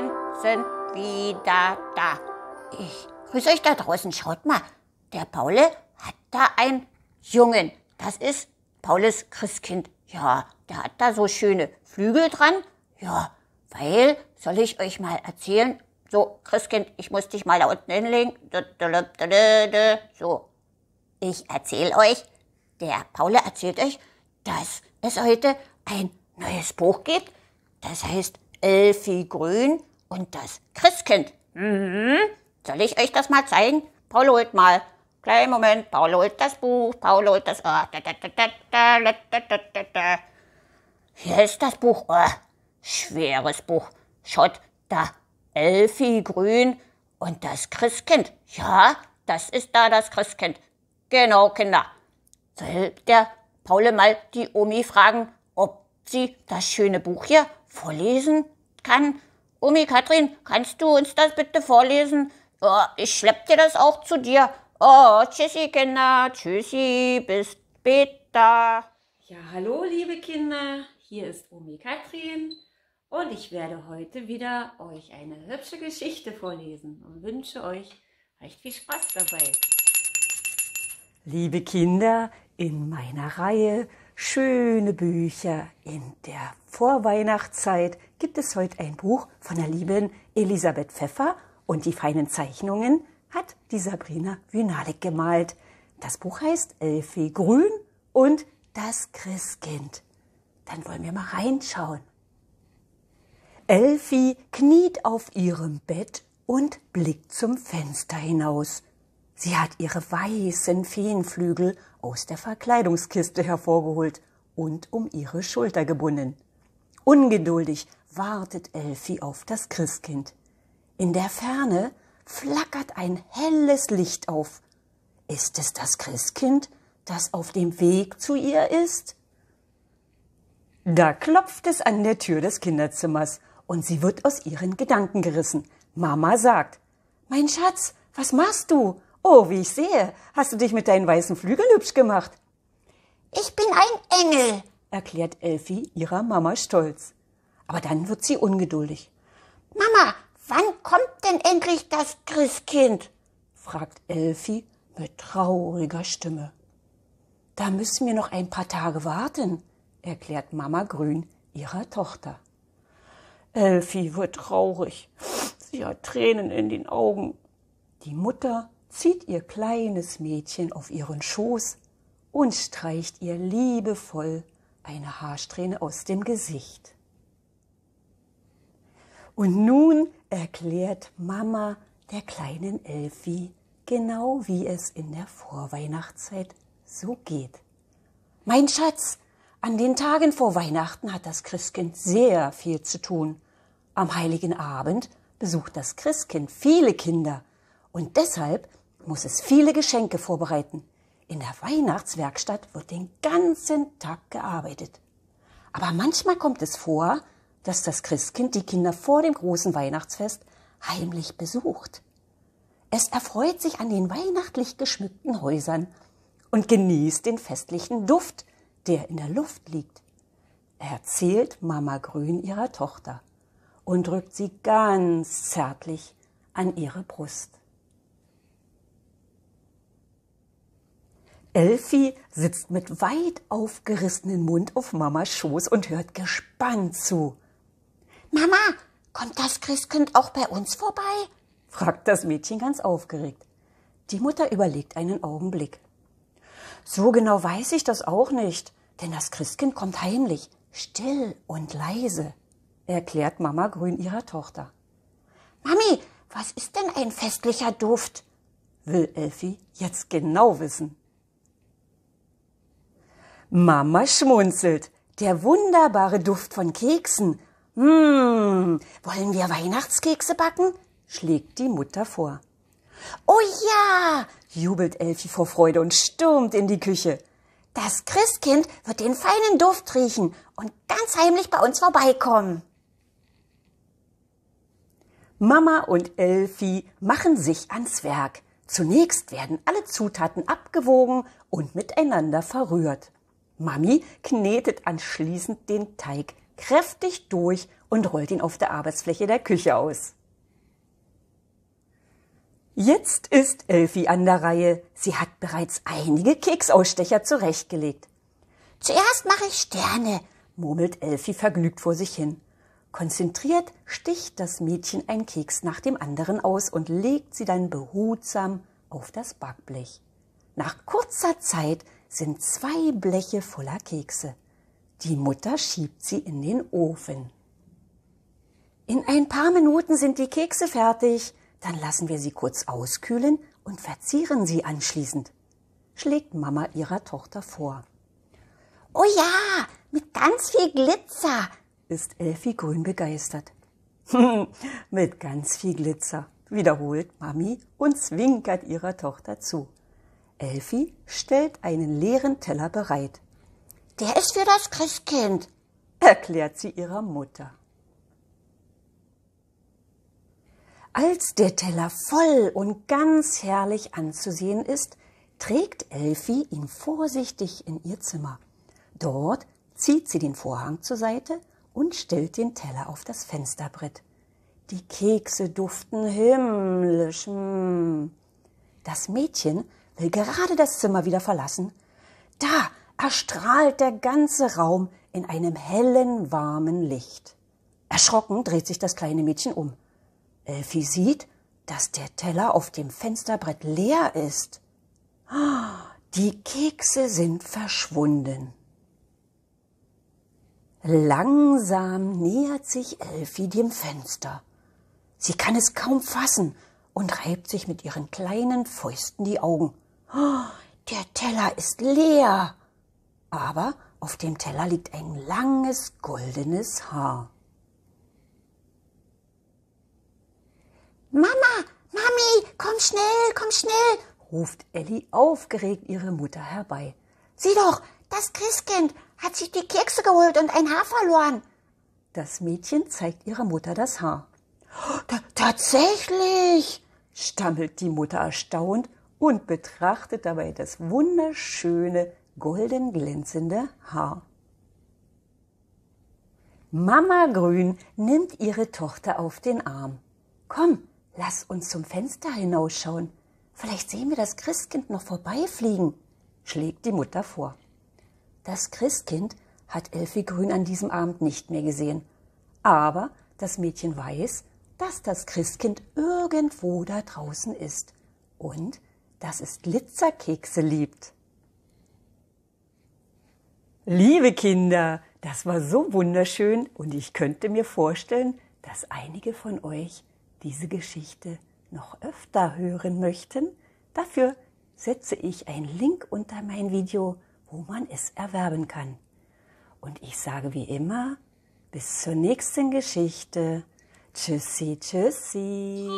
Mädchen sind wieder da. Ich grüße euch da draußen. Schaut mal, der Paule hat da einen Jungen. Das ist Paules Christkind. Ja, der hat da so schöne Flügel dran. Ja, weil, soll ich euch mal erzählen? So, Christkind, ich muss dich mal da unten hinlegen. So, ich erzähle euch, der Paule erzählt euch, dass es heute ein neues Buch gibt. Das heißt Elfi Grün und das Christkind. Mhm. Soll ich euch das mal zeigen? Paul holt mal. Kleinen Moment, Paul holt das Buch, Paul holt das... Hier ist das Buch. Oh, schweres Buch. Schaut, da Elfi Grün und das Christkind. Ja, das ist da das Christkind. Genau, Kinder. Soll der Paul mal die Omi fragen, ob sie das schöne Buch hier vorlesen kann. Omi Katrin, kannst du uns das bitte vorlesen? Oh, ich schlepp dir das auch zu dir. Oh, tschüssi Kinder, tschüssi, bis später. Ja, hallo liebe Kinder, hier ist Omi Katrin und ich werde heute wieder euch eine hübsche Geschichte vorlesen und wünsche euch recht viel Spaß dabei. Liebe Kinder, in meiner Reihe schöne Bücher. In der Vorweihnachtszeit gibt es heute ein Buch von der lieben Elisabeth Pfeffer und die feinen Zeichnungen hat die Sabrina Wynalik gemalt. Das Buch heißt Elfie Grün und das Christkind. Dann wollen wir mal reinschauen. Elfie kniet auf ihrem Bett und blickt zum Fenster hinaus. Sie hat ihre weißen Feenflügel aus der Verkleidungskiste hervorgeholt und um ihre Schulter gebunden. Ungeduldig wartet Elfi auf das Christkind. In der Ferne flackert ein helles Licht auf. Ist es das Christkind, das auf dem Weg zu ihr ist? Da klopft es an der Tür des Kinderzimmers und sie wird aus ihren Gedanken gerissen. Mama sagt, Mein Schatz, was machst du? Oh, wie ich sehe, hast du dich mit deinen weißen Flügeln hübsch gemacht. Ich bin ein Engel, erklärt Elfi ihrer Mama stolz. Aber dann wird sie ungeduldig. Mama, wann kommt denn endlich das Christkind? fragt Elfi mit trauriger Stimme. Da müssen wir noch ein paar Tage warten, erklärt Mama Grün ihrer Tochter. Elfi wird traurig. Sie hat Tränen in den Augen. Die Mutter zieht ihr kleines Mädchen auf ihren Schoß und streicht ihr liebevoll eine Haarsträhne aus dem Gesicht. Und nun erklärt Mama der kleinen Elfi genau, wie es in der Vorweihnachtszeit so geht. Mein Schatz, an den Tagen vor Weihnachten hat das Christkind sehr viel zu tun. Am heiligen Abend besucht das Christkind viele Kinder und deshalb muss es viele Geschenke vorbereiten. In der Weihnachtswerkstatt wird den ganzen Tag gearbeitet. Aber manchmal kommt es vor, dass das Christkind die Kinder vor dem großen Weihnachtsfest heimlich besucht. Es erfreut sich an den weihnachtlich geschmückten Häusern und genießt den festlichen Duft, der in der Luft liegt, erzählt Mama Grün ihrer Tochter und drückt sie ganz zärtlich an ihre Brust. Elfi sitzt mit weit aufgerissenem Mund auf Mamas Schoß und hört gespannt zu. Mama, kommt das Christkind auch bei uns vorbei? fragt das Mädchen ganz aufgeregt. Die Mutter überlegt einen Augenblick. So genau weiß ich das auch nicht, denn das Christkind kommt heimlich, still und leise, erklärt Mama Grün ihrer Tochter. Mami, was ist denn ein festlicher Duft? will Elfi jetzt genau wissen. Mama schmunzelt. Der wunderbare Duft von Keksen. Hm, wollen wir Weihnachtskekse backen? schlägt die Mutter vor. Oh ja, jubelt Elfi vor Freude und stürmt in die Küche. Das Christkind wird den feinen Duft riechen und ganz heimlich bei uns vorbeikommen. Mama und Elfi machen sich ans Werk. Zunächst werden alle Zutaten abgewogen und miteinander verrührt. Mami knetet anschließend den Teig kräftig durch und rollt ihn auf der Arbeitsfläche der Küche aus. Jetzt ist Elfi an der Reihe. Sie hat bereits einige Keksausstecher zurechtgelegt. Zuerst mache ich Sterne, murmelt Elfi vergnügt vor sich hin. Konzentriert sticht das Mädchen einen Keks nach dem anderen aus und legt sie dann behutsam auf das Backblech. Nach kurzer Zeit sind zwei Bleche voller Kekse. Die Mutter schiebt sie in den Ofen. In ein paar Minuten sind die Kekse fertig. Dann lassen wir sie kurz auskühlen und verzieren sie anschließend, schlägt Mama ihrer Tochter vor. Oh ja, mit ganz viel Glitzer, ist Elfi grün begeistert. mit ganz viel Glitzer, wiederholt Mami und zwinkert ihrer Tochter zu. Elfi stellt einen leeren Teller bereit. Der ist für das Christkind, erklärt sie ihrer Mutter. Als der Teller voll und ganz herrlich anzusehen ist, trägt Elfi ihn vorsichtig in ihr Zimmer. Dort zieht sie den Vorhang zur Seite und stellt den Teller auf das Fensterbrett. Die Kekse duften himmlisch. Das Mädchen will gerade das Zimmer wieder verlassen, da erstrahlt der ganze Raum in einem hellen, warmen Licht. Erschrocken dreht sich das kleine Mädchen um. Elfie sieht, dass der Teller auf dem Fensterbrett leer ist. Die Kekse sind verschwunden. Langsam nähert sich Elfie dem Fenster. Sie kann es kaum fassen und reibt sich mit ihren kleinen Fäusten die Augen der Teller ist leer. Aber auf dem Teller liegt ein langes goldenes Haar. Mama, Mami, komm schnell, komm schnell, ruft Elli aufgeregt ihre Mutter herbei. Sieh doch, das Christkind hat sich die Kekse geholt und ein Haar verloren. Das Mädchen zeigt ihrer Mutter das Haar. Oh, T tatsächlich, stammelt die Mutter erstaunt und betrachtet dabei das wunderschöne, golden glänzende Haar. Mama Grün nimmt ihre Tochter auf den Arm. Komm, lass uns zum Fenster hinausschauen. Vielleicht sehen wir das Christkind noch vorbeifliegen, schlägt die Mutter vor. Das Christkind hat Elfie Grün an diesem Abend nicht mehr gesehen. Aber das Mädchen weiß, dass das Christkind irgendwo da draußen ist. Und dass es Glitzerkekse liebt. Liebe Kinder, das war so wunderschön und ich könnte mir vorstellen, dass einige von euch diese Geschichte noch öfter hören möchten. Dafür setze ich einen Link unter mein Video, wo man es erwerben kann. Und ich sage wie immer, bis zur nächsten Geschichte. Tschüssi, tschüssi.